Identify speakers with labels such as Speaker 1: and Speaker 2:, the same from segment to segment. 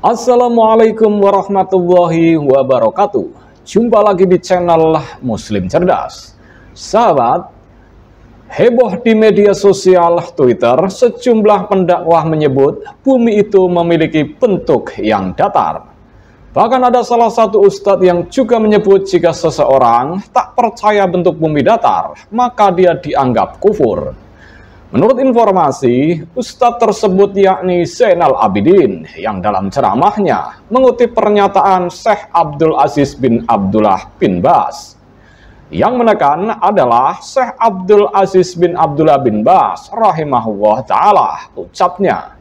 Speaker 1: Assalamualaikum warahmatullahi wabarakatuh Jumpa lagi di channel Muslim Cerdas Sahabat, heboh di media sosial Twitter Sejumlah pendakwah menyebut bumi itu memiliki bentuk yang datar Bahkan ada salah satu ustadz yang juga menyebut jika seseorang tak percaya bentuk bumi datar Maka dia dianggap kufur Menurut informasi, ustadz tersebut yakni Senal Abidin yang dalam ceramahnya mengutip pernyataan Syekh Abdul Aziz bin Abdullah bin Bas. Yang menekan adalah Syekh Abdul Aziz bin Abdullah bin Bas rahimahullah ta'ala ucapnya.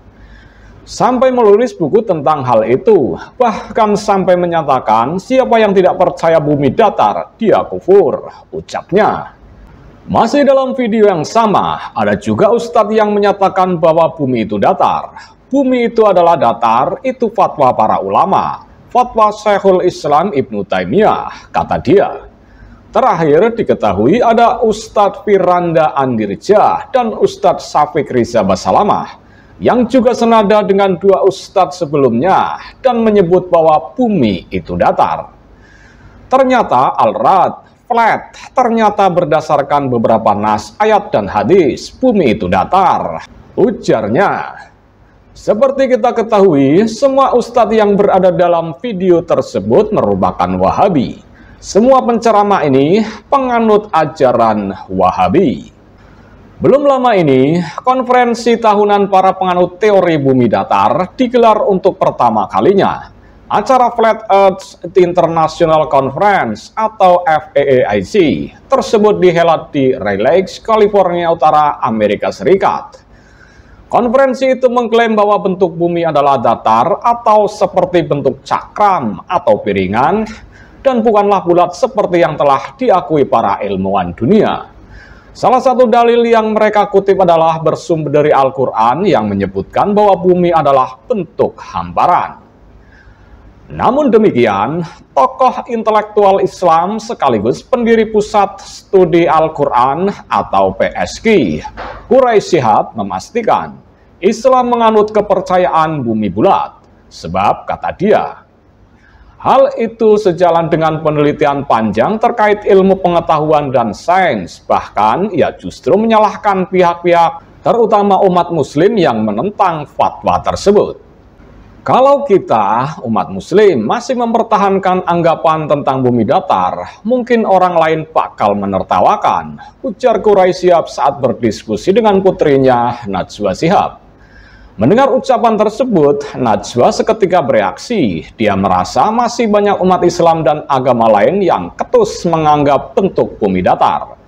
Speaker 1: Sampai menulis buku tentang hal itu, bahkan sampai menyatakan siapa yang tidak percaya bumi datar, dia kufur, ucapnya. Masih dalam video yang sama, ada juga ustadz yang menyatakan bahwa bumi itu datar. Bumi itu adalah datar, itu fatwa para ulama. Fatwa Syekhul Islam Ibnu Taimiyah, kata dia. Terakhir diketahui ada Ustadz Firanda Andirja dan Ustadz Safiq Riza Basalamah yang juga senada dengan dua ustadz sebelumnya dan menyebut bahwa bumi itu datar. Ternyata Al-Rad flat. Ternyata berdasarkan beberapa nas, ayat, dan hadis, bumi itu datar. Ujarnya, seperti kita ketahui, semua ustadz yang berada dalam video tersebut merupakan wahabi. Semua penceramah ini penganut ajaran wahabi. Belum lama ini, konferensi tahunan para penganut teori bumi datar digelar untuk pertama kalinya Acara Flat Earth International Conference atau FAAIC tersebut dihelat di Raleigh, California Utara, Amerika Serikat. Konferensi itu mengklaim bahwa bentuk bumi adalah datar atau seperti bentuk cakram atau piringan dan bukanlah bulat seperti yang telah diakui para ilmuwan dunia. Salah satu dalil yang mereka kutip adalah bersumber dari Al-Quran yang menyebutkan bahwa bumi adalah bentuk hamparan. Namun demikian, tokoh intelektual Islam sekaligus pendiri Pusat Studi Al-Quran atau PSK, Quraisy Shihab memastikan Islam menganut kepercayaan bumi bulat, sebab kata dia, Hal itu sejalan dengan penelitian panjang terkait ilmu pengetahuan dan sains, bahkan ia justru menyalahkan pihak-pihak, terutama umat Muslim, yang menentang fatwa tersebut. Kalau kita, umat muslim, masih mempertahankan anggapan tentang bumi datar, mungkin orang lain bakal menertawakan. Ujar Quraisy siap saat berdiskusi dengan putrinya, Najwa Sihab. Mendengar ucapan tersebut, Najwa seketika bereaksi. Dia merasa masih banyak umat Islam dan agama lain yang ketus menganggap bentuk bumi datar.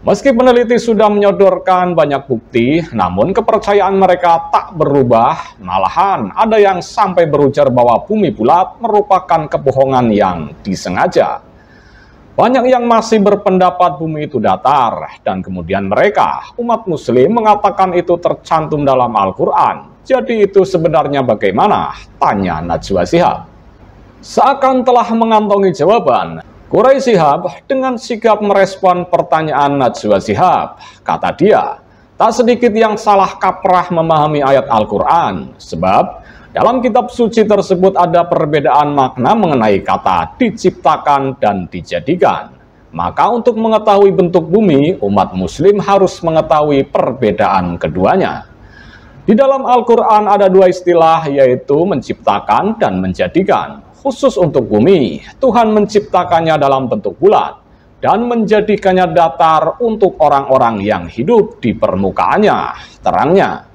Speaker 1: Meski peneliti sudah menyodorkan banyak bukti, namun kepercayaan mereka tak berubah. Malahan, ada yang sampai berujar bahwa bumi bulat merupakan kebohongan yang disengaja. Banyak yang masih berpendapat bumi itu datar, dan kemudian mereka, umat Muslim, mengatakan itu tercantum dalam Al-Quran. Jadi, itu sebenarnya bagaimana? Tanya Najwa Sihab. Seakan telah mengantongi jawaban, Kurai sihab dengan sikap merespon pertanyaan Najwa sihab, Kata dia, tak sedikit yang salah kaprah memahami ayat Al-Quran, sebab dalam kitab suci tersebut ada perbedaan makna mengenai kata diciptakan dan dijadikan. Maka untuk mengetahui bentuk bumi, umat muslim harus mengetahui perbedaan keduanya. Di dalam Al-Quran ada dua istilah yaitu menciptakan dan menjadikan khusus untuk bumi, Tuhan menciptakannya dalam bentuk bulat dan menjadikannya datar untuk orang-orang yang hidup di permukaannya, terangnya.